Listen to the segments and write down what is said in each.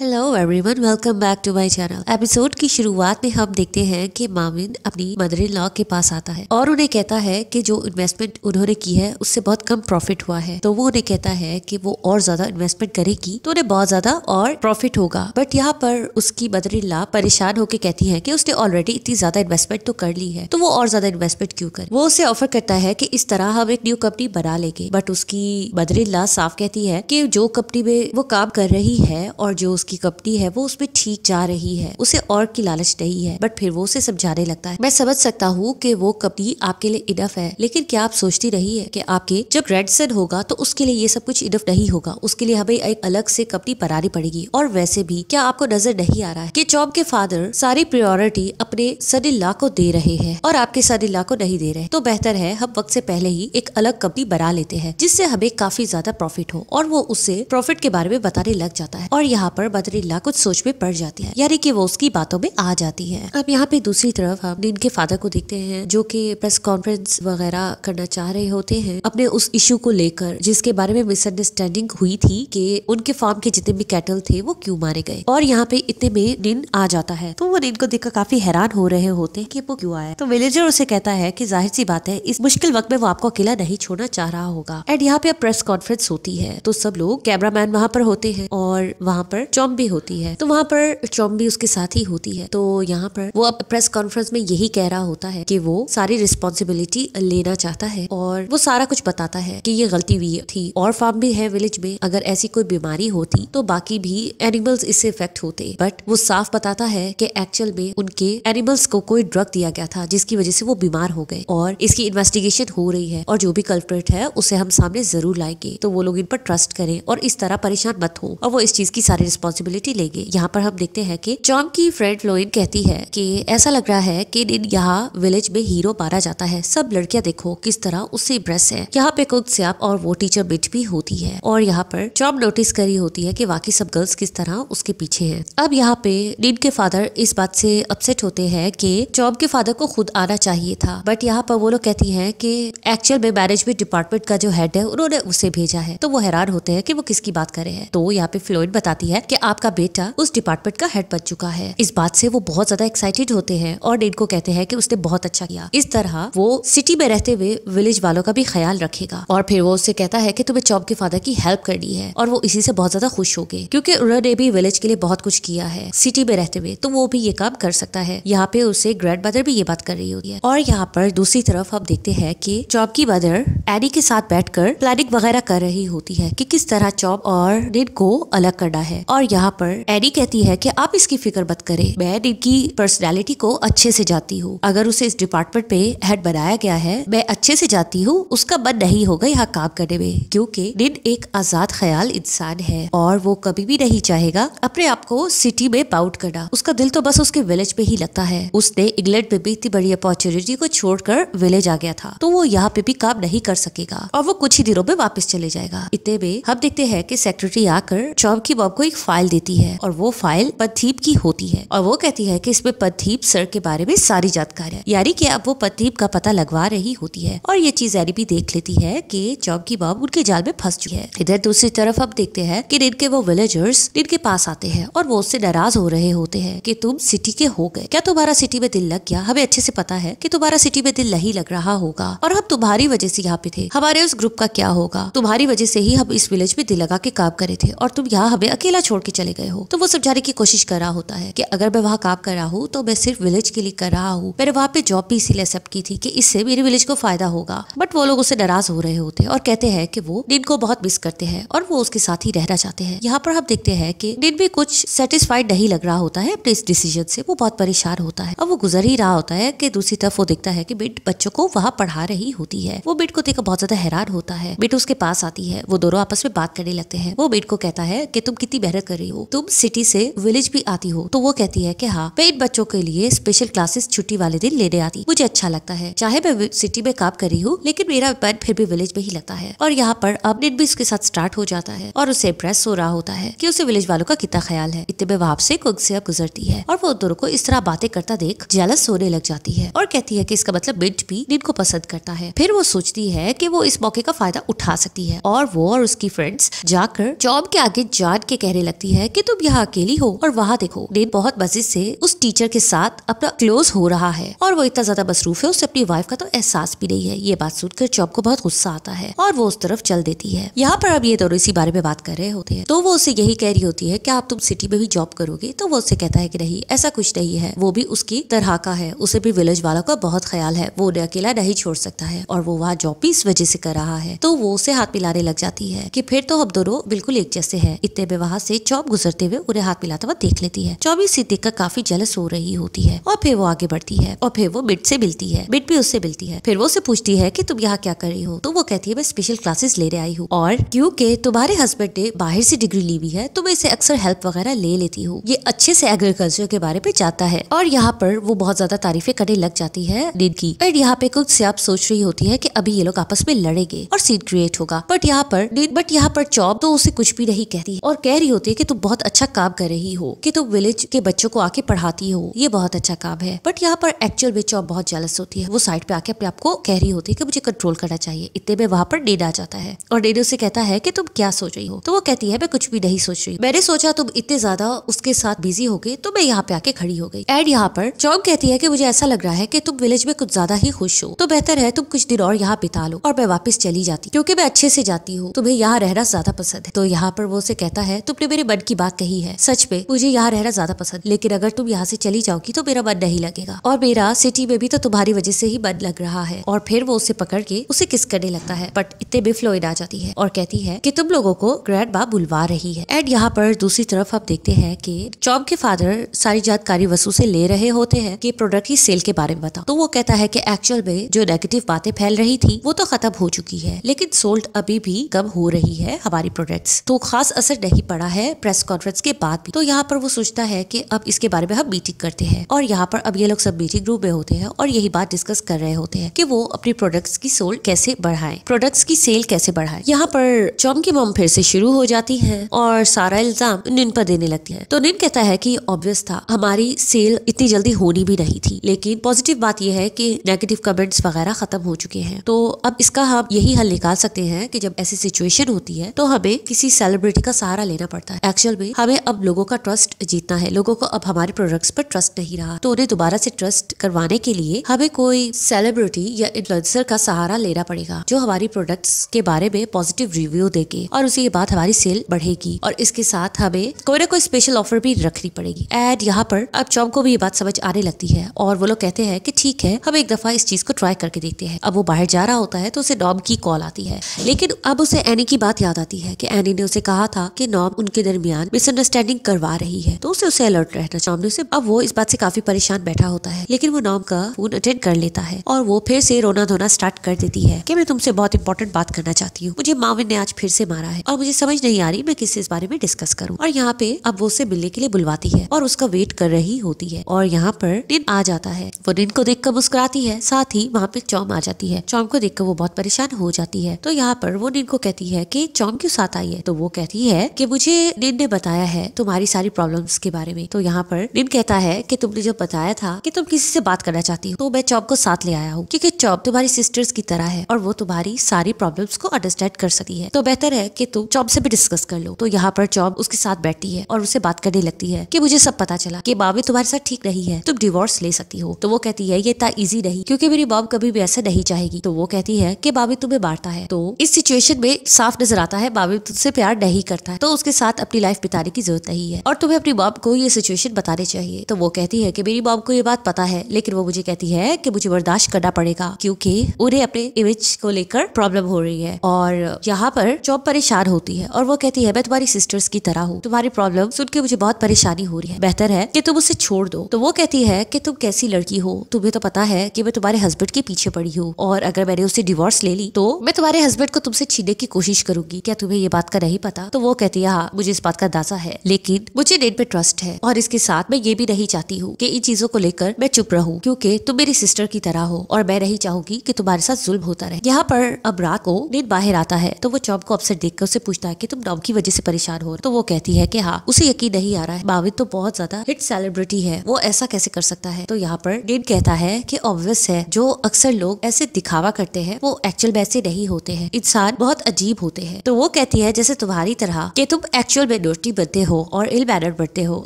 hello everyone welcome back to my channel episode की शुरुआत में हम देखते हैं कि मामिन अपनी मदर इन लॉ के पास आता है और उन्हें कहता है कि जो इन्वेस्टमेंट उन्होंने की है उससे बहुत कम प्रॉफिट हुआ है तो वो उन्हें कहता है कि वो और ज्यादा इन्वेस्टमेंट करेगी तो उन्हें बहुत ज्यादा और प्रॉफिट होगा बट यहाँ पर उसकी मदर इन लॉ परेशान होकर कहती है की उसने ऑलरेडी इतनी ज्यादा इन्वेस्टमेंट तो कर ली है तो वो और ज्यादा इन्वेस्टमेंट क्यों करे वो उसे ऑफर करता है की इस तरह हम एक न्यू कंपनी बना लेंगे बट उसकी मदर इन लॉ साफ कहती है की जो कंपनी में वो काम कर रही है और जो उसकी कपडी है वो उसमें ठीक जा रही है उसे और की लालच नहीं है बट फिर वो उसे समझाने लगता है मैं समझ सकता हूँ कि वो कपड़ी आपके लिए इनफ है लेकिन क्या आप सोचती रही है कि आपके जब ग्रेडसन होगा तो उसके लिए ये सब कुछ इनफ नहीं होगा उसके लिए हमें एक अलग से कपड़ी बनानी पड़ेगी और वैसे भी क्या आपको नजर नहीं आ रहा है की चौब के फादर सारी प्रियोरिटी अपने ला को दे रहे हैं और आपके ला को नहीं दे रहे तो बेहतर है हम वक्त से पहले ही एक अलग कपड़ी बना लेते हैं जिससे हमें काफी ज्यादा प्रॉफिट हो और वो उससे प्रॉफिट के बारे में बताने लग जाता है और यहाँ पर ला कुछ सोच में पड़ जाती है यानी कि वो उसकी बातों में आ जाती है अब यहाँ पे दूसरी तरफ हम इनके फादर को देखते हैं जो की प्रेस कॉन्फ्रेंस वगैरह करना चाह रहे होते हैं अपने उस इशू को लेकर जिसके बारे में मिसअंडरस्टैंडिंग हुई थी कि उनके फार्म के जितने भी कैटल थे वो क्यों मारे गए और यहाँ पे इतने में निन आ जाता है तो वो निन को देखकर काफी हैरान हो रहे होते हैं कि वो क्यों आया तो विलेजर उसे कहता है कि जाहिर सी बात है इस मुश्किल वक्त में वो आपको अकेला नहीं छोड़ना चाह रहा होगा एंड यहाँ पे अब प्रेस कॉन्फ्रेंस होती है तो सब लोग कैमरामैन वहाँ पर होते हैं और और वहाँ पर चौम्बी होती है तो वहाँ पर चौम्बी उसके साथ ही होती है तो यहाँ पर वो अब प्रेस कॉन्फ्रेंस में यही कह रहा होता है कि वो सारी रिस्पॉन्सिबिलिटी लेना चाहता है और वो सारा कुछ बताता है कि ये गलती हुई थी और फार्म भी है विलेज में अगर ऐसी कोई बीमारी होती तो बाकी भी एनिमल्स इससे इफेक्ट होते बट वो साफ बताता है कि एक्चुअल में उनके एनिमल्स को कोई ड्रग दिया गया था जिसकी वजह से वो बीमार हो गए और इसकी इन्वेस्टिगेशन हो रही है और जो भी कल्प्रेट है उसे हम सामने जरूर लाएंगे तो वो लोग इन पर ट्रस्ट करें और इस तरह परेशान मत हो और वो इस चीज की सारी रिस्पॉन्सिबिलिटी लेगी यहाँ पर हम देखते हैं कि जॉन की फ्रेंड फ्लोइन कहती है कि ऐसा लग रहा है कि इन यहाँ विलेज में हीरो मारा जाता है सब लड़कियां देखो किस तरह उससे इम्प्रेस है यहाँ पे खुद सियाप और वो टीचर बिट भी होती है और यहाँ पर जॉब नोटिस करी होती है की बाकी सब गर्ल्स किस तरह उसके पीछे है अब यहाँ पे डीन के फादर इस बात से अपसेट होते हैं कि जॉब के फादर को खुद आना चाहिए था बट यहाँ पर वो लोग कहती है कि एक्चुअल में मैनेजमेंट डिपार्टमेंट का जो हेड है उन्होंने उसे भेजा है तो वो हैरान होते हैं कि वो किसकी बात करे है तो यहाँ पे फ्लोइड बताती है कि आपका बेटा उस डिपार्टमेंट का हेड बन चुका है इस बात से वो बहुत ज्यादा एक्साइटेड होते हैं और डेड को कहते हैं कि उसने बहुत अच्छा किया इस तरह वो सिटी में रहते हुए विलेज वालों का भी ख्याल रखेगा और फिर वो उससे कहता है कि तुम्हें चौब के फादर की हेल्प करनी है और वो इसी से बहुत ज्यादा खुश हो गए क्योंकि उन्होंने भी विलेज के लिए बहुत कुछ किया है सिटी में रहते हुए तो वो भी ये काम कर सकता है यहाँ पे उसे ग्रैंड मदर भी ये बात कर रही होगी और यहाँ पर दूसरी तरफ हम देखते हैं कि चौब की मदर एनी के साथ बैठकर प्लानिंग वगैरह कर रही होती है कि किस तरह चौब और डेड को अलग अलग करना है और यहाँ पर एडी कहती है कि आप इसकी फिक्र मत करें मैं इनकी पर्सनैलिटी को अच्छे से जाती हूँ अगर उसे इस डिपार्टमेंट पे हेड बनाया गया है मैं अच्छे से जाती हूँ उसका मन नहीं होगा यहाँ काम करने में क्योंकि निन एक आजाद ख्याल इंसान है और वो कभी भी नहीं चाहेगा अपने आप को सिटी में बाउट करना उसका दिल तो बस उसके विलेज में ही लगता है उसने इंग्लैंड में भी इतनी बड़ी अपॉर्चुनिटी को छोड़कर विलेज आ गया था तो वो यहाँ पे भी काम नहीं कर सकेगा और वो कुछ ही दिनों में वापस चले जाएगा इतने में हम देखते हैं कि सेक्रेटरी आकर चौबीस अब की बॉब को एक फाइल देती है और वो फाइल पथीप की होती है और वो कहती है कि इसमें पथीप सर के बारे में सारी जानकारी है यानी की अब वो पथीप का पता लगवा रही होती है और ये चीज यारी भी देख लेती है कि चौब की बॉब उनके जाल में फंस चुकी है इधर दूसरी तरफ अब देखते हैं कि इनके वो विलेजर्स इनके पास आते हैं और वो उससे नाराज हो रहे होते हैं कि तुम सिटी के हो गए क्या तुम्हारा सिटी में दिल लग गया हमें अच्छे से पता है कि तुम्हारा सिटी में दिल नहीं लग रहा होगा और हम तुम्हारी वजह से यहाँ पे थे हमारे उस ग्रुप का क्या होगा तुम्हारी वजह से ही हम इस विलेज में दिल लगा के काम करे थे और तुम यहाँ वहाँ हमें अकेला छोड़ के चले गए हो तो वो समझाने की कोशिश कर रहा होता है कि अगर मैं वहाँ काम कर रहा हूँ तो मैं सिर्फ विलेज के लिए कर रहा हूँ मैंने वहाँ पे जॉब भी इसीलिए एक्सेप्ट की थी कि इससे मेरे विलेज को फायदा होगा बट वो लोग उससे नाराज हो रहे होते हैं और कहते हैं कि वो डिन को बहुत मिस करते हैं और वो उसके साथ ही रहना चाहते हैं यहाँ पर हम देखते हैं कि डिन भी कुछ सेटिस्फाइड नहीं लग रहा होता है अपने इस डिसीजन से वो बहुत परेशान होता है और वो गुजर ही रहा होता है कि दूसरी तरफ वो देखता है कि बिट बच्चों को वहाँ पढ़ा रही होती है वो बिट को देखकर बहुत ज्यादा हैरान होता है बिट उसके पास आती है वो दोनों आपस में बात करने लगते हैं वो बिट को कहता है कि तुम कितनी मेहनत कर रही हो तुम सिटी से विलेज भी आती हो तो वो कहती है की हाँ मैं इन बच्चों के लिए स्पेशल क्लासेस छुट्टी वाले दिन लेने आती मुझे अच्छा लगता है चाहे मैं सिटी में काम कर रही हूँ लेकिन मेरा मन फिर भी विलेज में ही लगता है और यहाँ पर अपडेट भी उसके साथ स्टार्ट हो जाता है और उसे इम्प्रेस हो रहा होता है की उसे विलेज वालों का कितना ख्याल है इतने में वहां से कुछ से गुजरती है और वो दोनों को इस तरह बातें करता देख जेलस होने लग जाती है और कहती है की इसका मतलब मिट भी निन को पसंद करता है फिर वो सोचती है की वो इस मौके का फायदा उठा सकती है और वो और उसकी फ्रेंड्स जाकर जॉब के आगे जा जाट के कहने लगती है कि तुम यहाँ अकेली हो और वहाँ देखो डेन बहुत मजे से उस टीचर के साथ अपना क्लोज हो रहा है और वो इतना ज्यादा मसरूफ है उसे अपनी वाइफ का तो एहसास भी नहीं है ये बात सुनकर चॉप को बहुत गुस्सा आता है और वो उस तरफ चल देती है यहाँ पर अब ये दोनों इसी बारे में बात कर रहे होते हैं तो वो उसे यही कह रही होती है की आप तुम सिटी में भी जॉब करोगे तो वो उसे कहता है कि नहीं ऐसा कुछ नहीं है वो भी उसकी तरह का है उसे भी विलेज वालों का बहुत ख्याल है वो उन्हें अकेला नहीं छोड़ सकता है और वो वहाँ जॉब भी इस वजह से कर रहा है तो वो उसे हाथ मिलाने लग जाती है की फिर तो हम दोनों बिल्कुल एक जैसे है તે વ્યવહસે ચોબ ગુજрте ہوئے ઉરે હાથ મિલાતવા દેખ લેતી હૈ 24 સે તક કા કાફી જલસ હો રહી હોતી હૈ ઓર ફિર વો આગે બડતી હૈ ઓર ફિર વો બિટ સે મિલતી હૈ બિટ પે ઉસે મિલતી હૈ ફિર વો ઉસે પૂછતી હૈ કે તુમ યહાં ક્યા કર રહી હો તો વો કહેતી હૈ મે સ્પેશિયલ ક્લાસિસ લેને આઈ હુ ઓર ક્યુ કે તુમારે હસબંડે બહાર સે ડિગ્રી લીવી હૈ તો મે ઇસે અક્ષર હેલ્પ વગેરા લે લેતી હુ યે અચ્છે સે એગ્રીકલ્ચર કે બારે મે જાતા હૈ ઓર યહાં પર વો બહોત જ્યાદા તારીફે કડે લગ જાતી હૈ દીદ કી અરે યહાં પે કુછ સે આપ સોચ રહી હોતી હૈ કે અભી યે લોગ આપસ મે લડેગે ઓર સીટ ક્રિએટ હોગા બટ યહાં પર દી है और कह रही होती है कि तुम बहुत अच्छा काम कर रही हो कि तुम विलेज के बच्चों को आके पढ़ाती हो ये बहुत अच्छा काम है बट यहाँ पर एक्चुअल बिच और बहुत जलस होती है वो साइड पे आके अपने आपको कह रही होती है कि मुझे कंट्रोल करना चाहिए इतने में वहां पर डेडा आ जाता है और डेड उसे कहता है कि तुम क्या सोच रही हो तो वो कहती है मैं कुछ भी नहीं सोच रही मैंने सोचा तुम इतने ज्यादा उसके साथ बिजी हो गई तो मैं यहाँ पे आके खड़ी हो गई एंड यहाँ पर चौक कहती है कि मुझे ऐसा लग रहा है कि तुम विलेज में कुछ ज्यादा ही खुश हो तो बेहतर है तुम कुछ दिन और यहाँ बिता लो और मैं वापस चली जाती क्योंकि मैं अच्छे से जाती हूँ तुम्हें यहाँ रहना ज्यादा पसंद है तो यहाँ पर वो उसे कह कहता है तुमने मेरे मन की बात कही है सच में मुझे यहाँ रहना ज्यादा पसंद लेकिन अगर तुम यहाँ से चली जाओगी तो मेरा मन नहीं लगेगा और मेरा सिटी में भी तो तुम्हारी वजह से ही मन लग रहा है और फिर वो उसे पकड़ के उसे किस करने लगता है बट इतने में आ जाती है और कहती है की तुम लोगो को ग्रैंड माँ बुलवा रही है एंड यहाँ पर दूसरी तरफ आप देखते हैं की चौब के फादर सारी जानकारी वसू से ले रहे होते हैं की प्रोडक्ट की सेल के बारे में बताओ तो वो कहता है की एक्चुअल में जो नेगेटिव बातें फैल रही थी वो तो खत्म हो चुकी है लेकिन सोल्ट अभी भी कम हो रही है हमारी प्रोडक्ट्स तो खास असर मैसेज नहीं पड़ा है प्रेस कॉन्फ्रेंस के बाद भी तो यहाँ पर वो सोचता है कि अब इसके बारे में हम मीटिंग करते हैं और यहाँ पर अब ये लोग सब मीटिंग ग्रुप में होते हैं और यही बात डिस्कस कर रहे होते हैं कि वो अपने प्रोडक्ट्स की सोल कैसे बढ़ाएं प्रोडक्ट्स की सेल कैसे बढ़ाएं यहाँ पर चौम की मोम फिर से शुरू हो जाती है और सारा इल्जाम निन पर देने लगती है तो निन कहता है की ऑब्वियस था हमारी सेल इतनी जल्दी होनी भी नहीं थी लेकिन पॉजिटिव बात यह है की नेगेटिव कमेंट्स वगैरह खत्म हो चुके हैं तो अब इसका हम यही हल निकाल सकते हैं की जब ऐसी सिचुएशन होती है तो हमें किसी सेलिब्रिटी का सहारा लेना पड़ता है एक्चुअल में हमें अब लोगों का ट्रस्ट जीतना है लोगों को अब हमारे प्रोडक्ट्स पर ट्रस्ट नहीं रहा तो उन्हें दोबारा से ट्रस्ट करवाने के लिए हमें कोई सेलिब्रिटी या इन्फ्लुएंसर का सहारा लेना पड़ेगा जो हमारी प्रोडक्ट्स के बारे में पॉजिटिव रिव्यू देंगे और उसी के बाद हमारी सेल बढ़ेगी और इसके साथ हमें कोई ना कोई स्पेशल ऑफर भी रखनी पड़ेगी एंड यहाँ पर अब चॉम को भी ये बात समझ आने लगती है और वो लोग कहते हैं कि ठीक है हम एक दफा इस चीज को ट्राई करके देखते हैं अब वो बाहर जा रहा होता है तो उसे डॉम की कॉल आती है लेकिन अब उसे एनी की बात याद आती है कि एनी ने उसे कहा था के नॉम उनके दरमियान मिसअंडरस्टैंडिंग करवा रही है तो उसे उसे अलर्ट रहना चाहिए से अब वो इस बात से काफी परेशान बैठा होता है लेकिन वो नॉम का फोन अटेंड कर लेता है और वो फिर से रोना धोना स्टार्ट कर देती है की मैं तुमसे बहुत इंपॉर्टेंट बात करना चाहती हूँ मुझे माविन ने आज फिर से मारा है और मुझे समझ नहीं आ रही मैं किससे इस बारे में डिस्कस करूँ और यहाँ पे अब वो उसे मिलने के लिए बुलवाती है और उसका वेट कर रही होती है और यहाँ पर दिन आ जाता है वो दिन को कर मुस्कुराती है साथ ही वहाँ पे चौम आ जाती है चौम को देखकर वो बहुत परेशान हो जाती है तो यहाँ पर वो निन को कहती है की चौम क्यों साथ आई है तो वो कहती है है कि मुझे निन ने बताया है तुम्हारी सारी प्रॉब्लम्स के बारे में तो यहाँ पर निन कहता है कि तुमने जो बताया था कि तुम किसी से बात करना चाहती हो तो मैं चौब को साथ ले आया हूँ क्योंकि चौब तुम्हारी सिस्टर्स की तरह है और वो तुम्हारी सारी प्रॉब्लम्स को अंडरस्टैंड कर सकती है तो बेहतर है कि तुम चौब से भी डिस्कस कर लो तो यहाँ पर चौब उसके साथ बैठती है और उसे बात करने लगती है की मुझे सब पता चला की बाबी तुम्हारे साथ ठीक नहीं है तुम डिवोर्स ले सकती हो तो वो कहती है ये इतना ईजी नहीं क्योंकि मेरी बॉब कभी भी ऐसा नहीं चाहेगी तो वो कहती है कि बाबी तुम्हें बांटता है तो इस सिचुएशन में साफ नजर आता है बाबी तुझसे प्यार नहीं करता है तो उसके साथ अपनी लाइफ बिताने की जरूरत नहीं है और तुम्हें अपनी बॉब को ये सिचुएशन बतानी चाहिए तो वो कहती है की मेरी बॉब को ये बात पता है लेकिन वो मुझे कहती है की मुझे बर्दाश्त करना पड़ेगा क्योंकि उन्हें अपने इमेज को लेकर प्रॉब्लम हो रही है और यहाँ पर जॉब परेशान होती है और वो कहती है मैं तुम्हारी सिस्टर्स की तरह हूँ तुम्हारी प्रॉब्लम सुन के मुझे बहुत परेशानी हो रही है बेहतर है कि तुम उसे छोड़ दो तो वो कहती है कि तुम कैसी लड़की हो तुम्हें तो पता है कि मैं तुम्हारे हस्बैंड के पीछे पड़ी हूँ और अगर मैंने उसे डिवोर्स ले ली तो मैं तुम्हारे हस्बैंड को तुमसे छीने की कोशिश करूंगी क्या तुम्हें ये बात का नहीं पता तो वो कहती कहती है हाँ मुझे इस बात का अंदाजा है लेकिन मुझे डेट पे ट्रस्ट है और इसके साथ मैं ये भी नहीं चाहती हूँ की इन चीजों को लेकर मैं चुप रहूँ क्यूँकी तुम मेरी सिस्टर की तरह हो और मैं नहीं चाहूंगी की तुम्हारे साथ जुल्म होता रहे यहाँ पर अब रात को नींद बाहर आता है तो वो चौब को अपसेट देख उसे पूछता है की तुम डॉम की वजह से परेशान हो तो वो कहती है की हाँ उसे यकीन नहीं आ रहा है माविद तो बहुत ज्यादा हिट सेलिब्रिटी है वो ऐसा कैसे कर सकता है तो यहाँ पर डेट कहता है की ऑब्वियस है जो अक्सर लोग ऐसे दिखावा करते हैं वो एक्चुअल वैसे नहीं होते हैं इंसान बहुत अजीब होते हैं तो वो कहती है जैसे तुम्हारी तरह कि तुम एक्चुअल में नोटी बनते हो और इल मैनर बढ़ते हो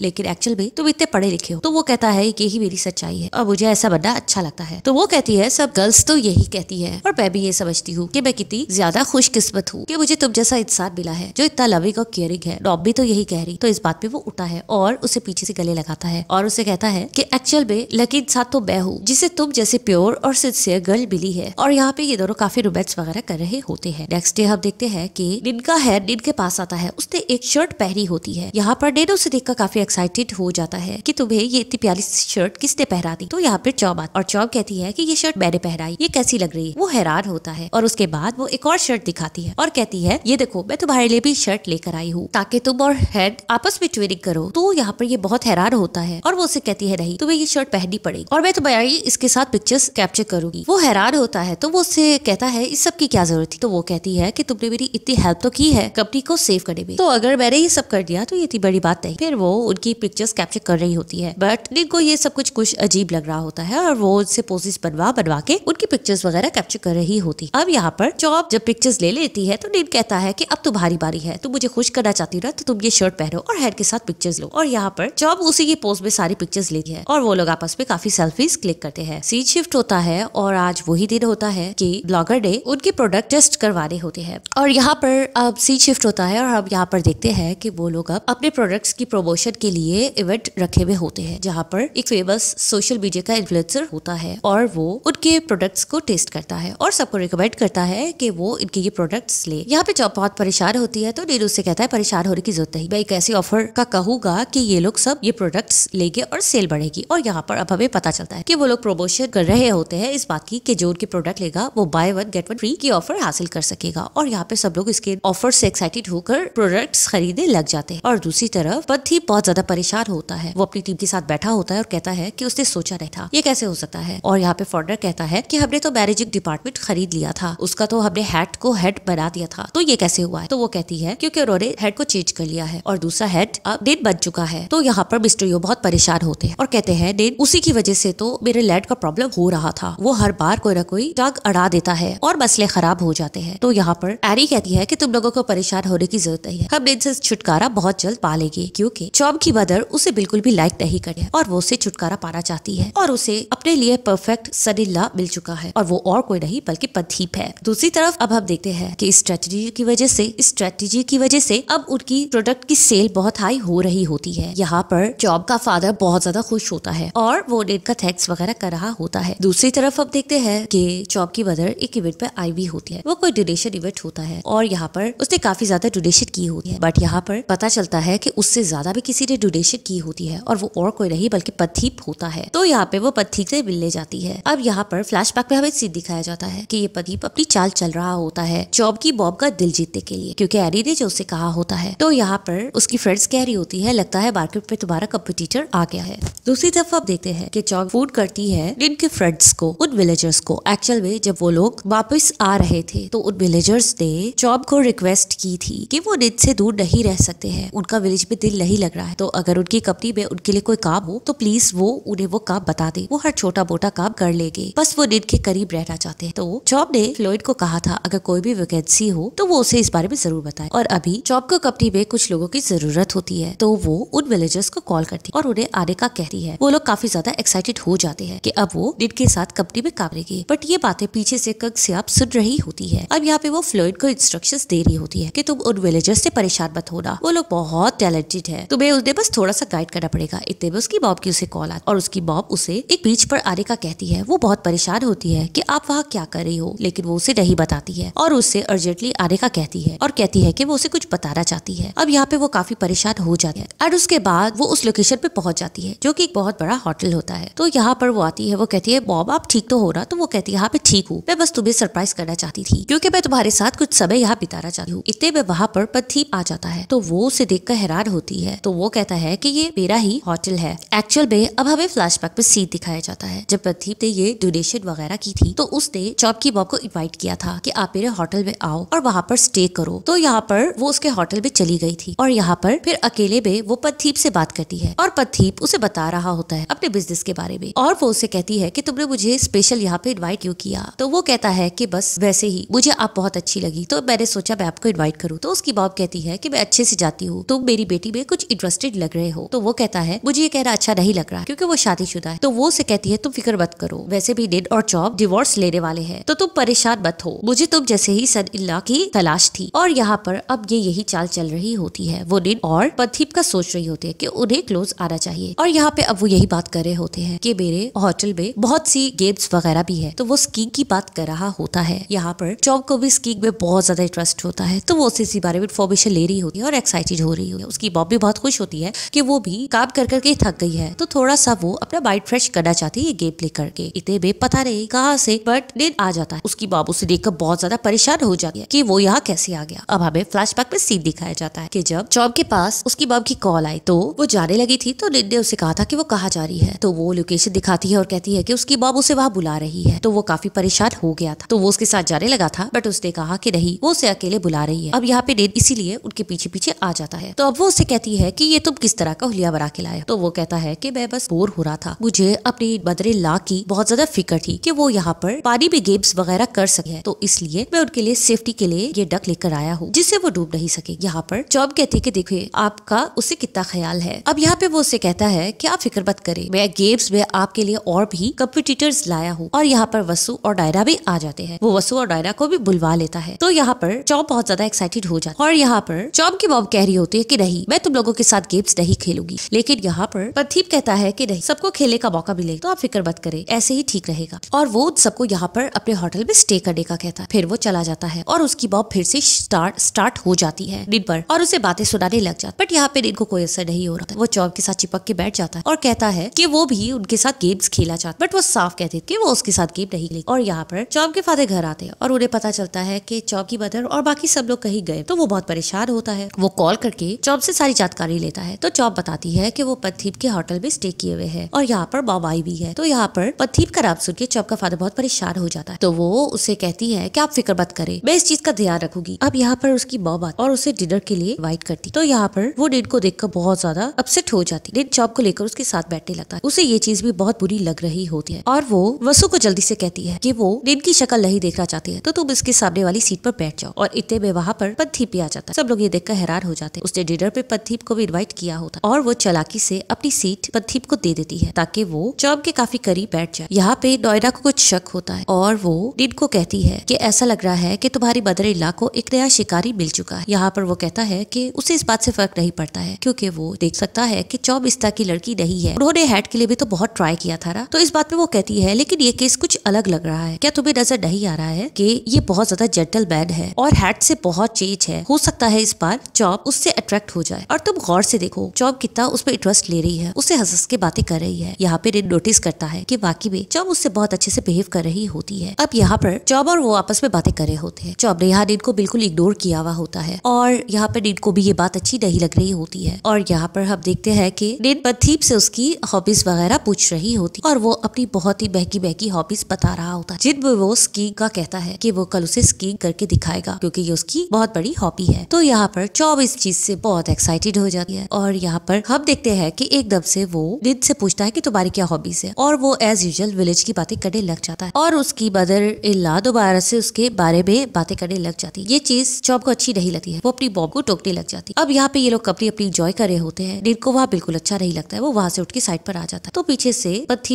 लेकिन एक्चुअल में तुम इतने पढ़े लिखे हो तो वो कहता है यही मेरी सच्चाई है और मुझे ऐसा बनना अच्छा लगता है तो वो कहती है सब गर्ल्स तो यही कहती है और मैं भी ये समझती हूँ की मैं कितनी ज्यादा खुशकिस्मत हूँ की मुझे तुम जैसा इंसान मिला है जो इतना लविंग और केयरिंग है डॉब भी तो यही कह रही तो इस बात पे वो उठा है और उसे पीछे से गले लगाता है और उसे कहता है की एक्चुअल में लकी इंसान तो मैं हूँ जिसे तुम जैसे प्योर और सिंसियर गर्ल मिली है और यहाँ पे ये दोनों काफी रोमांस वगैरह कर रहे होते हैं नेक्स्ट डे हम देखते हैं कि का है निन के पास आता है है उसने एक शर्ट पहनी होती है यहाँ पर डेनो से देखकर काफी एक्साइटेड हो जाता है कि तुम्हें ये इतनी प्यारी शर्ट किसने पहरा दी तो यहाँ पर चौब और चौब कहती है कि ये शर्ट मैंने पहराई ये कैसी लग रही है वो हैरान होता है और उसके बाद वो एक और शर्ट दिखाती है और कहती है ये देखो मैं तुम्हारे लिए भी शर्ट लेकर आई हूँ ताकि तुम और हेड आपस में ट्वेनिंग करो तो यहाँ पर ये बहुत हैरान होता है और वो उसे कहती है नहीं तुम्हें ये शर्ट पहननी पड़ेगी और मैं तुम्हारी इसके साथ पिक्चर्स कैप्चर करूंगी वो हैरान होता है तो वो उससे कहता है इस सब की क्या जरूरत थी तो वो कहती है की तुमने मेरी इतनी हेल्प तो की है कंपनी को सेव करने बड़े भी तो अगर मैंने ये सब कर दिया तो ये इतनी बड़ी बात नहीं फिर वो उनकी पिक्चर्स कैप्चर कर रही होती है बट को ये सब कुछ कुछ अजीब लग रहा होता है और वो उनसे पोजिस बनवा बनवा के उनकी पिक्चर्स वगैरह कैप्चर कर रही होती अब यहाँ पर जॉब जब पिक्चर्स ले लेती है तो नीन कहता है की अब तुम्हारी बारी है तुम मुझे खुश करना चाहती हो ना तो तुम ये शर्ट पहनो और हेड के साथ पिक्चर्स लो और यहाँ पर जॉब उसी की पोस्ट में सारी पिक्चर्स लेती है और वो लोग आपस में काफी सेल्फीज क्लिक करते हैं सीट शिफ्ट होता है और आज वही दिन होता है कि ब्लॉगर डे उनके प्रोडक्ट टेस्ट करवाने होते हैं और यहाँ पर अब सीट शिफ्ट होता है और अब यहाँ पर देखते हैं कि वो लोग अब अपने प्रोडक्ट्स की प्रमोशन के लिए इवेंट रखे हुए होते हैं जहाँ पर एक फेमस सोशल मीडिया का इन्फ्लुएंसर होता है और वो उनके प्रोडक्ट्स को टेस्ट करता है और सबको रिकमेंड करता है कि वो इनके ये प्रोडक्ट्स ले यहाँ पे जब बहुत परेशान होती है तो नीरू से कहता है परेशान होने की जरूरत नहीं मैं एक ऐसी ऑफर का कहूंगा की ये लोग सब ये प्रोडक्ट्स लेंगे और सेल बढ़ेगी और यहाँ पर अब हमें पता चलता है की वो लोग प्रमोशन कर रहे होते हैं इस बात की जो उनके प्रोडक्ट लेगा वो buy one get one free की ऑफर हासिल कर सकेगा और यहाँ पे सब लोग इसके ऑफर से एक्साइटेड होकर प्रोडक्ट्स खरीदने लग जाते हैं और दूसरी तरफ ही बहुत ज्यादा परेशान होता है वो अपनी टीम के साथ बैठा होता है और कहता है कि उसने सोचा नहीं था ये कैसे हो सकता है और यहाँ पे फॉर्डर कहता है कि हमने तो मैनेजिंग डिपार्टमेंट खरीद लिया था उसका तो हमने हेड को हेड बना दिया था तो ये कैसे हुआ है तो वो कहती है क्योंकि उन्होंने हेड को चेंज कर लिया है और दूसरा हेड अब डेट बन चुका है तो यहाँ पर मिस्टर यो बहुत परेशान होते हैं और कहते हैं डेट उसी की वजह से तो मेरे लैड का प्रॉब्लम हो रहा था वो हर बार कोई ना कोई टग अड़ा देता है और मसले खराब हो जाते हैं तो यहाँ पर एरी कहती है की तुम लोगों को परेशान होने की जरूरत गई है अब डेन से छुटकारा बहुत जल्द पा लेगी क्योंकि चौब की मदर उसे बिल्कुल भी लाइक नहीं करे और वो उसे छुटकारा पाना चाहती है और उसे अपने लिए परफेक्ट सरिल्ला मिल चुका है और वो और कोई नहीं बल्कि पदीप है दूसरी तरफ अब हम देखते हैं की स्ट्रेटेजी की वजह से स्ट्रेटेजी की वजह से अब उनकी प्रोडक्ट की सेल बहुत हाई हो रही होती है यहाँ पर चौब का फादर बहुत ज्यादा खुश होता है और वो डेन का थैंक्स वगैरह कर रहा होता है दूसरी तरफ अब देखते हैं कि चौब की मदर एक इवेंट पर आई हुई होती है वो कोई डोनेशन इवेंट होता है और यहाँ पर उसने काफी ज्यादा डोनेशन की होती है बट यहाँ पर पता चलता है कि उससे ज्यादा भी किसी ने डोनेशन की होती है और वो और कोई नहीं बल्कि पथीप होता है तो यहाँ पे वो पथीप से मिलने जाती है अब यहाँ पर फ्लैश में हमें सीध दिखाया जाता है की ये पथीप अपनी चाल चल रहा होता है जॉब की बॉब का दिल जीतने के लिए क्यूँकी एरी ने जो उससे कहा होता है तो यहाँ पर उसकी फ्रेंड्स कह रही होती है लगता है मार्केट पे तुम्हारा कम्पिटिटर आ गया है दूसरी तरफ आप देखते हैं कि चौक फोन करती है इनके फ्रेंड्स को उन विलेजर्स को एक्चुअल में जब वो लोग वापस आ रहे थे तो उन विलेजर्स ने चौब को रिक्वेस्ट की थी कि वो विलेज से दूर नहीं रह सकते हैं उनका विलेज में दिल नहीं लग रहा है तो अगर उनकी कंपनी में उनके लिए कोई काम हो तो प्लीज वो उन्हें वो काम बता दे वो हर छोटा मोटा काम कर लेंगे बस वो दिन के करीब रहना चाहते हैं तो जॉब ने फ्लोइड को कहा था अगर कोई भी वैकेंसी हो तो वो उसे इस बारे में जरूर बताए और अभी जॉब को कंपनी में कुछ लोगों की जरूरत होती है तो वो उन विलेजर्स को कॉल करती और उन्हें आने का कहती है वो लोग काफी ज्यादा एक्साइटेड हो जाते हैं की अब वो दिन के साथ कंपनी में काम करेगी बट ये बातें पीछे से कक से आप सुन रही होती है अब यहाँ पे वो फ्लोइड को इंस्ट्रक्शन दे रही होती है की तुम उन विलेजर टीचर से परेशान मत होना वो लोग बहुत टैलेंटेड है तुम्हें उन्हें बस थोड़ा सा गाइड करना पड़ेगा इतने में उसकी बॉब की उसे कॉल आती और उसकी बॉब उसे एक बीच पर आने का कहती है वो बहुत परेशान होती है की आप वहाँ क्या कर रही हो लेकिन वो उसे नहीं बताती है और उससे अर्जेंटली आने का कहती है और कहती है की वो उसे कुछ बताना चाहती है अब यहाँ पे वो काफी परेशान हो जाती है एंड उसके बाद वो उस लोकेशन पे पहुंच जाती है जो की एक बहुत बड़ा होटल होता है तो यहाँ पर वो आती है वो कहती है बॉब आप ठीक तो हो रहा तो वो कहती है यहाँ पे ठीक हूँ मैं बस तुम्हें सरप्राइज करना चाहती थी क्योंकि मैं तुम्हारे साथ कुछ समय यहाँ बिताना चाहती हूँ इतने में वहाँ पर मुफत ही आ जाता है तो वो उसे कर हैरान होती है तो वो कहता है की ये मेरा ही होटल है एक्चुअल में अब हमें बैक पर सीट दिखाया जाता है जब प्रदीप ने ये डोनेशन वगैरह की थी तो उसने चौपकी बॉब को इन्वाइट किया था की आप मेरे होटल में आओ और वहाँ पर स्टे करो तो यहाँ पर वो उसके होटल में चली गई थी और यहाँ पर फिर अकेले में वो पथीप से बात करती है और पथीप उसे बता रहा होता है अपने बिजनेस के बारे में और वो उसे कहती है कि तुमने मुझे स्पेशल यहाँ पे इन्वाइट क्यों किया तो वो कहता है कि बस वैसे ही मुझे आप बहुत अच्छी लगी तो मैंने सोचा मैं आपको इन्वाइट करूँ तो उसकी बॉब कहती है कि मैं अच्छे से जाती हूँ तुम मेरी बेटी में कुछ इंटरेस्टेड लग रहे हो तो वो कहता है मुझे ये कहना अच्छा नहीं लग रहा क्योंकि वो शादीशुदा है तो वो उसे कहती है तुम फिक्र मत करो वैसे भी डेड और जॉब डिवोर्स लेने वाले है तो तुम परेशान मत हो मुझे तुम जैसे ही सन इल्ला की तलाश थी और यहाँ पर अब ये यही चाल चल रही होती है वो नेड और पथिप का सोच रही होती है की उन्हें क्लोज आना चाहिए और यहाँ पे अब वो यही बात कर रहे होते हैं की मेरे होटल में बहुत सी गेम्स वगैरह भी है तो वो स्कींग की बात कर रहा होता है यहाँ पर जॉब को भी स्कींग में बहुत ज्यादा इंटरेस्ट होता है तो वो उसे इसी बारे में इन्फॉर्मेशन ले रही होती है और एक्साइटेड हो रही होती है उसकी बॉबी बहुत खुश होती है कि वो भी काम कर करके थक गई है तो थोड़ा सा वो अपना माइंड फ्रेश करना चाहती है ये गेम प्ले करके इतने में पता नहीं कहाँ से बट दिन आ जाता है उसकी बॉब उसे देखकर बहुत ज्यादा परेशान हो जाती है की वो यहाँ कैसे आ गया अब हमें फ्लैश में सीन दिखाया जाता है की जब जॉब के पास उसकी बॉब की कॉल आई तो वो जाने लगी थी तो निन ने उसे कहा था की वो कहा जा रही है तो वो लोकेशन दिखाती है और कहती है की उसकी बॉब उसे वहाँ बुला रही है तो वो काफी परेशान हो गया था तो वो उसके साथ जाने लगा था बट उसने कहा कि नहीं वो उसे अकेले बुला रही है अब यहाँ पे नेन इसीलिए उनके पीछे पीछे आ जाता है तो अब वो उसे कहती है कि ये तुम किस तरह का हुलिया बना के लाए तो वो कहता है कि मैं बस बोर हो रहा था मुझे अपनी बदरे ला की बहुत ज्यादा फिक्र थी कि वो यहाँ पर पानी में गेम्स वगैरह कर सके तो इसलिए मैं उनके लिए सेफ्टी के लिए ये डक लेकर आया हूँ जिससे वो डूब नहीं सके यहाँ पर जॉब कहती है की देखिए आपका उससे कितना ख्याल है अब यहाँ पे वो उसे कहता है की आप फिक्र मत करे मैं गेम्स में आपके लिए और भी कम्पिटिटर्स लाया हूँ और यहाँ पर वसु और डायरा भी आ जाते हैं वो वसु और डायरा को भी बुलवा लेता है तो यहाँ पर चौब बहुत ज्यादा एक्साइटेड हो जाता है और यहाँ पर चौब की बॉब कह रही होती है कि नहीं मैं तुम लोगों के साथ गेम्स नहीं खेलूंगी लेकिन यहाँ पर प्रदीप कहता है कि नहीं सबको खेलने का मौका मिलेगा तो आप फिक्र मत करें ऐसे ही ठीक रहेगा और वो सबको यहाँ पर अपने होटल में स्टे करने का कहता है फिर वो चला जाता है और उसकी बॉब फिर से स्टार्ट स्टार्ट हो जाती है दिन पर और उसे बातें सुनाने लग जाती बट यहाँ पे इनको कोई असर नहीं हो रहा था वो चौब के साथ चिपक के बैठ जाता है और कहता है की वो भी उनके साथ गेम्स खेला जाता बट वो साफ कहते थे वो उसके साथ गेम नहीं खेले और यहाँ पर चौब के फादर घर आते हैं और उन्हें पता चलता है की चौब की मदर और बाकी सब लोग कहीं गए तो वो बहुत परेशान होता है वो कॉल करके चौप से सारी जानकारी लेता है तो चौप बताती है की वो पथीप के होटल में स्टे किए हुए है और यहाँ पर बाबाई भी है तो यहाँ पर पथीप का नाम सुन के चौप का फादर बहुत परेशान हो जाता है तो वो उसे कहती है की आप फिक्र मत करे मैं इस चीज का ध्यान रखूंगी अब यहाँ पर उसकी बॉब आती और उसे डिनर के लिए इन्वाइट करती तो यहाँ पर वो डिन को देखकर बहुत ज्यादा अपसेट हो जाती डिन चौब को लेकर उसके साथ बैठने लगता है उसे ये चीज भी बहुत बुरी लग रही होती है और वो वसु को जल्दी से कहती है कि वो डिन की शक्ल नहीं देखना चाहती है तो तुम इसके सामने वाली सीट पर बैठ जाओ और इतने में वहाँ पर पथीप भी आ जाता जाता सब लोग ये देखकर हैरान हो जाते उसने डिनर पे प्रदीप को भी इन्वाइट किया होता और वो चलाकी से अपनी सीट प्रदीप को दे देती है ताकि वो चौब के काफी करीब बैठ जाए यहाँ पे नोएडा को कुछ शक होता है और वो डिन को कहती है की ऐसा लग रहा है की तुम्हारी मदर इला को एक नया शिकारी मिल चुका है यहाँ पर वो कहता है की उसे इस बात से फर्क नहीं पड़ता है क्योंकि वो देख सकता है की इस तरह की लड़की नहीं है उन्होंने हेड के लिए भी तो बहुत ट्राई किया था तो इस बात में वो कहती है लेकिन ये केस कुछ अलग लग रहा है क्या तुम्हें नजर नहीं आ रहा है की ये बहुत ज्यादा जेंटल मैन है और हेड से बहुत चेंज है हो सकता है इस बार जॉब उससे अट्रैक्ट हो जाए और तुम गौर से देखो जॉब कितना उस पर इंटरेस्ट ले रही है उसे हंस के बातें कर रही है यहाँ पे नोटिस करता है की वाकई में जॉब उससे बहुत अच्छे से बिहेव कर रही होती है अब यहाँ पर जॉब और वो आपस में बातें कर रहे होते हैं जॉब ने यहाँ नींद को बिल्कुल इग्नोर किया हुआ होता है और यहाँ पर नींद को भी ये बात अच्छी नहीं लग रही होती है और यहाँ पर हम देखते हैं कि नींद बदीप से उसकी हॉबीज वगैरह पूछ रही होती और वो अपनी बहुत ही बहकी बहकी हॉबीज बता रहा होता है जिन वो स्की का कहता है की वो कल उसे स्कीइंग करके दिखाएगा क्योंकि ये उसकी बहुत बड़ी हॉबी है तो यहाँ पर चौब इस चीज से बहुत एक्साइटेड हो जाती है और यहाँ पर हम देखते हैं कि एकदम से वो रिद से पूछता है कि तुम्हारी क्या हॉबीज है और वो एज यूजल विलेज की बातें करने लग जाता है और उसकी मदर इला दोबारा से उसके बारे में बातें करने लग जाती है ये चीज चौब को अच्छी नहीं लगती है वो अपनी बॉब को टोकने लग जाती है अब यहाँ पे ये लोग कपड़ी अपनी इंजॉय कर रहे होते हैं निध को वहाँ बिल्कुल अच्छा नहीं लगता है वो वहां से उठ के साइड पर आ जाता है तो पीछे से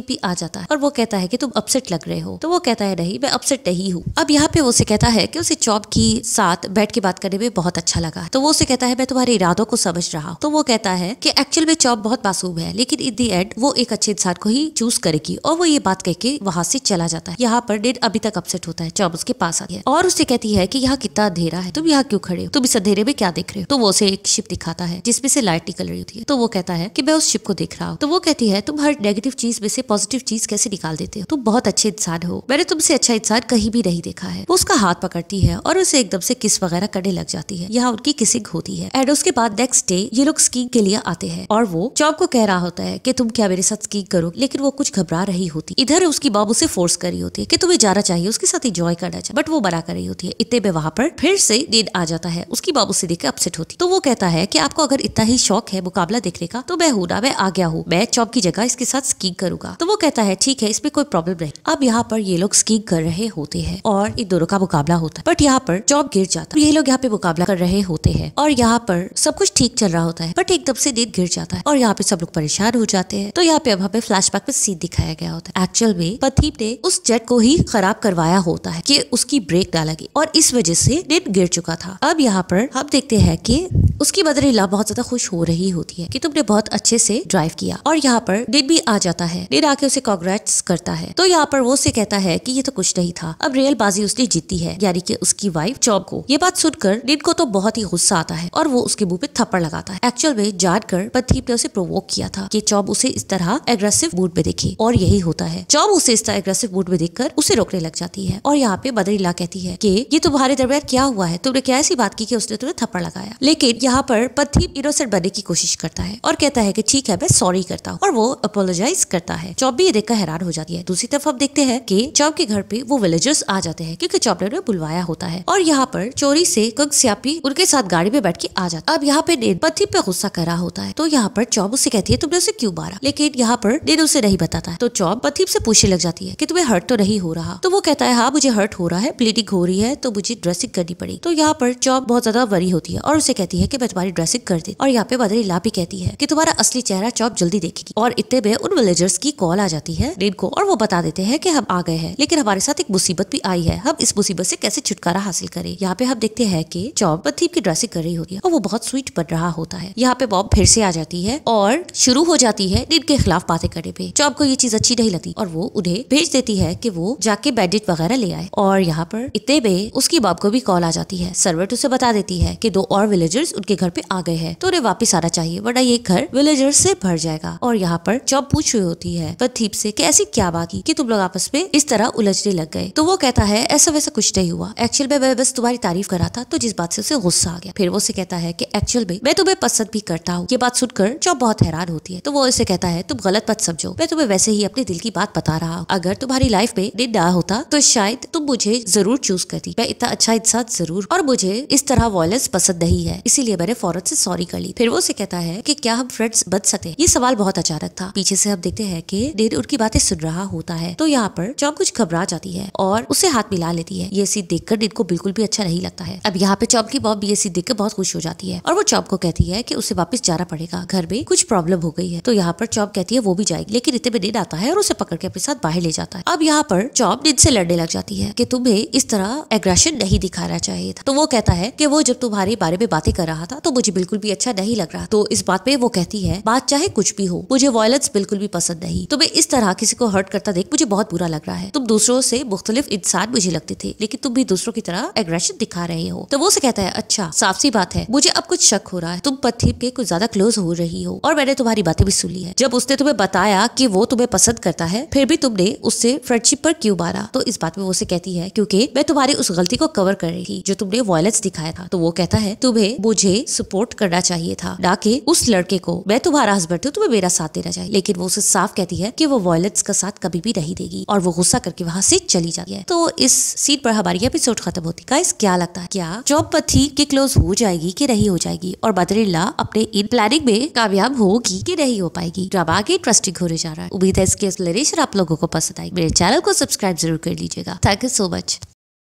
भी आ जाता है और वो कहता है कि तुम अपसेट लग रहे हो तो वो कहता है नहीं मैं अपसेट नहीं हूँ अब यहाँ पे वो उसे कहता है कि उसे चौब की साथ बैठ के बात करने में बहुत बहुत अच्छा लगा तो वो उसे कहता है मैं तुम्हारे इरादों को समझ रहा हूँ तो वो कहता है कि एक्चुअल में चौब बहुत मासूम है लेकिन इन दी एंड वो एक अच्छे इंसान को ही चूज करेगी और वो ये बात कह के वहां से चला जाता है यहाँ पर डेड अभी तक अपसेट होता है चौब उसके पास आ गया और उसे कहती है की यहाँ कितना अंधेरा है तुम यहाँ क्यों खड़े हो तुम इस अंधेरे में क्या देख रहे हो तो वो उसे एक शिप दिखाता है जिसमें से लाइट निकल रही होती है तो वो कहता है की मैं उस शिप को देख रहा हूँ तो वो कहती है तुम हर नेगेटिव चीज में से पॉजिटिव चीज कैसे निकाल देते हो तुम बहुत अच्छे इंसान हो मैंने तुमसे अच्छा इंसान कहीं भी नहीं देखा है वो उसका हाथ पकड़ती है और उसे एकदम से किस वगैरह करने लग जाती है होती है यहाँ उनकी किसिंग होती है एंड उसके बाद नेक्स्ट डे ये लोग स्कीइंग के लिए आते हैं और वो चौब को कह रहा होता है की तुम क्या मेरे साथ स्कीइंग करो लेकिन वो कुछ घबरा रही होती इधर उसकी बाबू से फोर्स कर रही होती है की तुम्हें जाना चाहिए उसके साथ इंजॉय करना चाहिए बट वो बना कर रही होती है इतने में वहां पर फिर से नींद आ जाता है उसकी बाबू उसे देखकर अपसेट होती तो वो कहता है की आपको अगर इतना ही शौक है मुकाबला देखने का तो मैं हूं ना मैं आ गया हूँ मैं चौक की जगह इसके साथ स्कीइंग करूंगा तो वो कहता है ठीक है इसमें कोई प्रॉब्लम नहीं अब यहाँ पर ये लोग स्कीइंग कर रहे होते हैं और इन दोनों का मुकाबला होता है बट यहाँ पर चौब गिर जाता है तो ये लोग यहाँ पे मुकाबला कर रहे होते हैं और यहाँ पर सब कुछ ठीक चल रहा होता है बट एकदम से नींद गिर जाता है और यहाँ पे सब लोग परेशान हो जाते हैं तो यहाँ पे अब हमें फ्लैश बैक में सीन दिखाया गया होता है एक्चुअल में पथीप ने उस जेट को ही खराब करवाया होता है की उसकी ब्रेक ना और इस वजह से नींद गिर चुका था अब यहाँ पर हम देखते हैं की उसकी मदर इला बहुत ज्यादा खुश हो रही होती है कि तुमने बहुत अच्छे से ड्राइव किया और यहाँ पर दिन भी आ जाता है दिन आके उसे कॉन्ग्रेट्स करता है तो यहाँ पर वो उसे कहता है कि ये तो कुछ नहीं था अब रियल बाजी उसने जीती है यानी कि उसकी वाइफ जॉब को ये बात सुनकर दिन को तो बहुत ही गुस्सा आता है और वो उसके मुंह पे थप्पड़ लगाता है एक्चुअल में जानकर पथीप ने उसे प्रोवोक किया था कि चौब उसे इस तरह एग्रेसिव मूड में देखे और यही होता है चौब उसे इस तरह एग्रेसिव मूड में देखकर उसे रोकने लग जाती है और यहाँ पे बदरीला कहती है कि ये तुम्हारे दरमियान क्या हुआ है तुमने क्या ऐसी बात की कि उसने तुम्हें थप्पड़ लगाया लेकिन यहाँ पर पथीप इनोसेंट बनने की कोशिश करता है और कहता है की ठीक है मैं सॉरी करता हूँ और वो अपोलोजाइज करता है चौब भी ये देखकर हैरान हो जाती है दूसरी तरफ हम देखते हैं की चौब के घर पे वो विलेजर्स आ जाते हैं क्योंकि चौब ने बुलवाया होता है और यहाँ पर चोरी से कंग भी उनके साथ गाड़ी में बैठ के आ जाता अब यहाँ पे नेन पति पे गुस्सा कर रहा होता है तो यहाँ पर चौब उसे कहती है तुमने उसे क्यों मारा लेकिन यहाँ पर नेन उसे नहीं बताता है तो चौब पति से पूछने लग जाती है की तुम्हें हर्ट तो नहीं हो रहा तो वो कहता है हाँ मुझे हर्ट हो रहा है ब्लीडिंग हो रही है तो मुझे ड्रेसिंग करनी पड़ी तो यहाँ पर चौब बहुत ज्यादा वरी होती है और उसे कहती है की मैं तुम्हारी ड्रेसिंग कर दी और यहाँ पे बदरी ला भी कहती है की तुम्हारा असली चेहरा चौब जल्दी देखेगी और इतने में उन विलेजर्स की कॉल आ जाती है नेन को और वो बता देते हैं की हम आ गए हैं लेकिन हमारे साथ एक मुसीबत भी आई है हम इस मुसीबत से कैसे छुटकारा हासिल करें यहाँ पे हम देखते हैं की चौब बॉब प्रदीप की ड्रेसिंग कर रही होती है और वो बहुत स्वीट बन रहा होता है यहाँ पे बॉब फिर से आ जाती है और शुरू हो जाती है दिन के खिलाफ बातें करने पे जॉब को ये चीज अच्छी नहीं लगती और वो उन्हें भेज देती है की वो जाके बेडिट वगैरह ले आए और यहाँ पर इतने में उसकी बॉब को भी कॉल आ जाती है सर्वेट उसे बता देती है की दो और विलेजर्स उनके घर पे आ गए हैं तो उन्हें वापिस आना चाहिए वरना ये घर विलेजर्स से भर जाएगा और यहाँ पर जॉब पूछ हुई होती है प्रदीप से की ऐसी क्या बात की तुम लोग आपस में इस तरह उलझने लग गए तो वो कहता है ऐसा वैसा कुछ नहीं हुआ एक्चुअल में मैं बस तुम्हारी तारीफ करा था तो जिस बात से उसे गुस्सा आ गया फिर वो उसे कहता है कि एक्चुअल भाई मैं तुम्हें पसंद भी करता हूँ ये बात सुनकर जो बहुत हैरान होती है तो वो उसे कहता है तुम गलत मत समझो मैं तुम्हें वैसे ही अपने दिल की बात बता रहा हूँ अगर तुम्हारी लाइफ में दिन ना होता तो शायद तुम मुझे जरूर चूज करती मैं इतना अच्छा इंसान जरूर और मुझे इस तरह वॉयलेंस पसंद नहीं है इसीलिए मैंने फौरन से सॉरी कर ली फिर वो उसे कहता है कि क्या हम फ्रेंड्स बन सकते ये सवाल बहुत अचानक था पीछे से हम देखते हैं कि डेन उनकी बातें सुन रहा होता है तो यहाँ पर चौब कुछ घबरा जाती है और उसे हाथ मिला लेती है ये सीट देखकर दिन को बिल्कुल भी अच्छा नहीं लगता है अब यहाँ पे चौब की बॉब बीएससी देख बहुत खुश हो जाती है और वो चॉप को कहती है की उसे वापस जाना पड़ेगा घर में कुछ प्रॉब्लम हो गई है तो यहाँ पर चॉप कहती है वो भी जाएगी लेकिन इतने में आता है और उसे पकड़ के अपने साथ बाहर ले जाता है अब यहाँ पर चॉप दिन से लड़ने लग जाती है की तुम्हें इस तरह एग्रेशन नहीं दिखाना चाहिए था तो वो कहता है की वो जब तुम्हारे बारे में बातें कर रहा था तो मुझे बिल्कुल भी अच्छा नहीं लग रहा तो इस बात पे वो कहती है बात चाहे कुछ भी हो मुझे वायलेंस बिल्कुल भी पसंद नहीं तुम्हें इस तरह किसी को हर्ट करता देख मुझे बहुत बुरा लग रहा है तुम दूसरों से मुख्तलिफ इंसान मुझे लगते थे लेकिन तुम भी दूसरों की तरह एग्रेशन दिखा रहे हो तो वो उसे कहता कहता है अच्छा साफ सी बात है मुझे अब कुछ शक हो रहा है तुम पति के कुछ ज्यादा क्लोज हो रही हो और मैंने तुम्हारी बातें भी सुन ली है जब उसने तुम्हें बताया कि वो तुम्हें पसंद करता है फिर भी तुमने उससे फ्रेंडशिप पर क्यों मारा तो इस बात में वो उसे कहती है क्योंकि मैं तुम्हारी उस गलती को कवर कर रही थी जो तुमने वॉयलेंस दिखाया था तो वो कहता है तुम्हें मुझे सपोर्ट करना चाहिए था ना कि उस लड़के को मैं तुम्हारा हस्बैंड हूँ तुम्हें मेरा साथ देना चाहिए लेकिन वो उसे साफ कहती है कि वो वॉयलेंस का साथ कभी भी नहीं देगी और वो गुस्सा करके वहाँ से चली जाती है तो इस सीट पर हमारी एपिसोड खत्म होती है क्या लगता है क्या जॉब थी कि क्लोज हो जाएगी कि नहीं हो जाएगी और बदरिल्ला अपने इन प्लानिंग में कामयाब होगी कि नहीं हो पाएगी जब आगे ट्रस्टिंग होने जा रहा है उम्मीद है इसके एक्सप्लेनेशन आप लोगों को पसंद आएगी मेरे चैनल को सब्सक्राइब जरूर कर लीजिएगा थैंक यू सो मच